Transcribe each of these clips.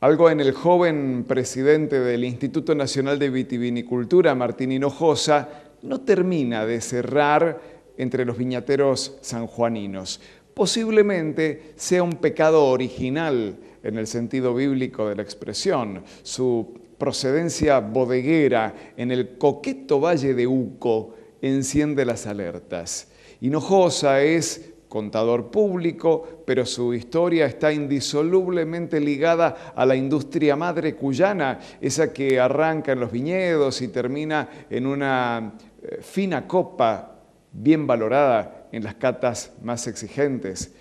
Algo en el joven presidente del Instituto Nacional de Vitivinicultura, Martín Hinojosa, no termina de cerrar entre los viñateros sanjuaninos. Posiblemente sea un pecado original en el sentido bíblico de la expresión, su procedencia bodeguera en el coqueto valle de Uco enciende las alertas. Hinojosa es contador público, pero su historia está indisolublemente ligada a la industria madre cuyana, esa que arranca en los viñedos y termina en una eh, fina copa bien valorada en las catas más exigentes.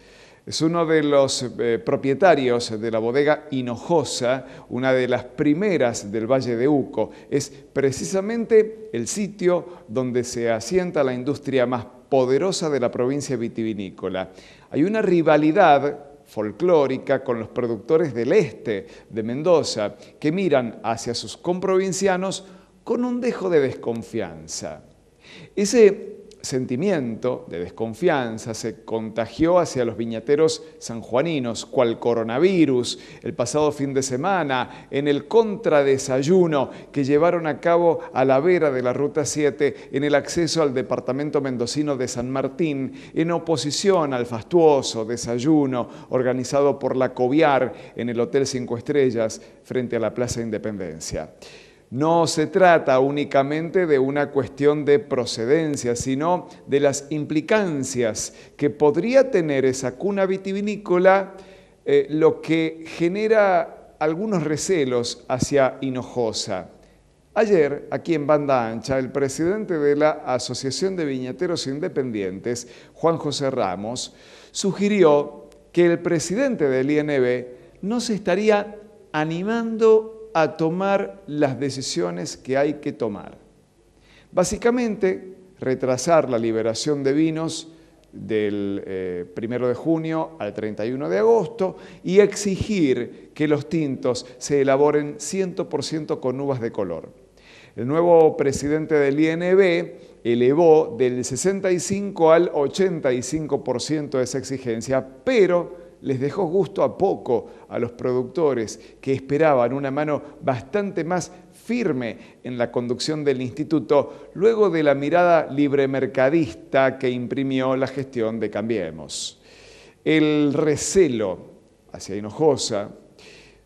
Es uno de los eh, propietarios de la bodega Hinojosa, una de las primeras del Valle de Uco. Es precisamente el sitio donde se asienta la industria más poderosa de la provincia vitivinícola. Hay una rivalidad folclórica con los productores del este de Mendoza que miran hacia sus comprovincianos con un dejo de desconfianza. Ese sentimiento de desconfianza se contagió hacia los viñateros sanjuaninos, cual coronavirus, el pasado fin de semana, en el contradesayuno que llevaron a cabo a la vera de la Ruta 7 en el acceso al departamento mendocino de San Martín, en oposición al fastuoso desayuno organizado por la COVIAR en el Hotel Cinco Estrellas frente a la Plaza Independencia no se trata únicamente de una cuestión de procedencia, sino de las implicancias que podría tener esa cuna vitivinícola, eh, lo que genera algunos recelos hacia Hinojosa. Ayer, aquí en Banda Ancha, el presidente de la Asociación de Viñateros Independientes, Juan José Ramos, sugirió que el presidente del INB no se estaría animando a tomar las decisiones que hay que tomar. Básicamente, retrasar la liberación de vinos del eh, primero 1 de junio al 31 de agosto y exigir que los tintos se elaboren 100% con uvas de color. El nuevo presidente del INB elevó del 65 al 85% esa exigencia, pero les dejó gusto a poco a los productores que esperaban una mano bastante más firme en la conducción del instituto luego de la mirada libremercadista que imprimió la gestión de Cambiemos. El recelo hacia Hinojosa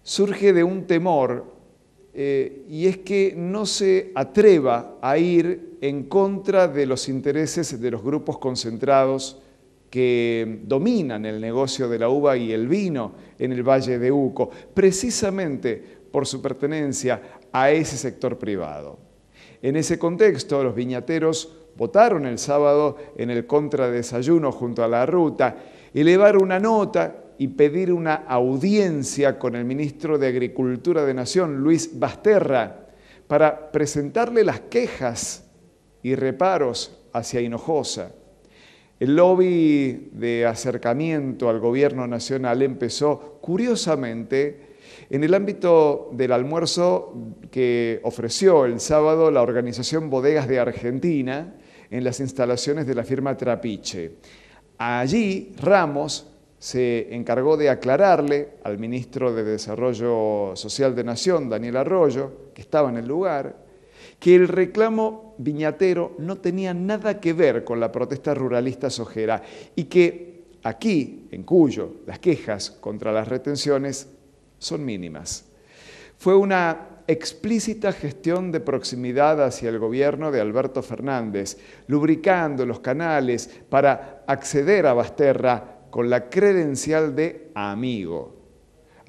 surge de un temor eh, y es que no se atreva a ir en contra de los intereses de los grupos concentrados que dominan el negocio de la uva y el vino en el Valle de Uco, precisamente por su pertenencia a ese sector privado. En ese contexto, los viñateros votaron el sábado en el contradesayuno junto a la ruta, elevar una nota y pedir una audiencia con el ministro de Agricultura de Nación, Luis Basterra, para presentarle las quejas y reparos hacia Hinojosa. El lobby de acercamiento al gobierno nacional empezó, curiosamente, en el ámbito del almuerzo que ofreció el sábado la organización Bodegas de Argentina en las instalaciones de la firma Trapiche. Allí Ramos se encargó de aclararle al ministro de Desarrollo Social de Nación, Daniel Arroyo, que estaba en el lugar, que el reclamo viñatero no tenía nada que ver con la protesta ruralista sojera y que aquí, en Cuyo, las quejas contra las retenciones son mínimas. Fue una explícita gestión de proximidad hacia el gobierno de Alberto Fernández, lubricando los canales para acceder a Basterra con la credencial de amigo.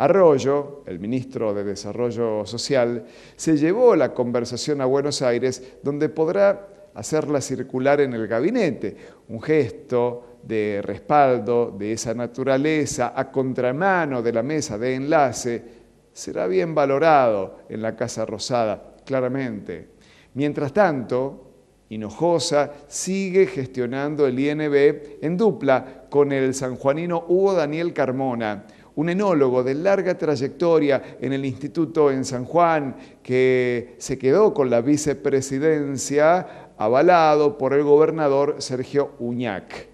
Arroyo, el ministro de Desarrollo Social, se llevó la conversación a Buenos Aires, donde podrá hacerla circular en el gabinete, un gesto de respaldo de esa naturaleza a contramano de la mesa de enlace, será bien valorado en la Casa Rosada, claramente. Mientras tanto, Hinojosa sigue gestionando el INB en dupla con el sanjuanino Hugo Daniel Carmona, un enólogo de larga trayectoria en el instituto en San Juan, que se quedó con la vicepresidencia avalado por el gobernador Sergio Uñac.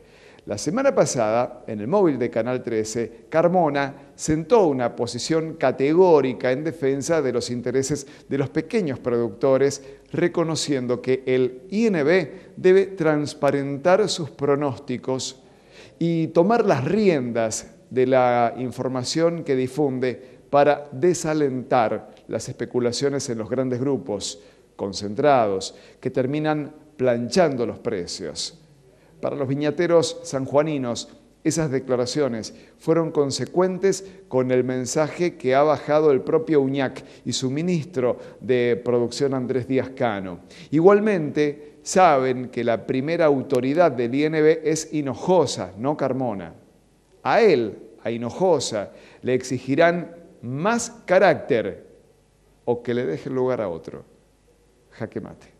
La semana pasada, en el móvil de Canal 13, Carmona sentó una posición categórica en defensa de los intereses de los pequeños productores, reconociendo que el INB debe transparentar sus pronósticos y tomar las riendas de la información que difunde para desalentar las especulaciones en los grandes grupos concentrados que terminan planchando los precios. Para los viñateros sanjuaninos, esas declaraciones fueron consecuentes con el mensaje que ha bajado el propio Uñac y su ministro de Producción Andrés Díaz Cano. Igualmente, saben que la primera autoridad del INB es Hinojosa, no Carmona. A él, a Hinojosa, le exigirán más carácter o que le deje lugar a otro. Jaque mate.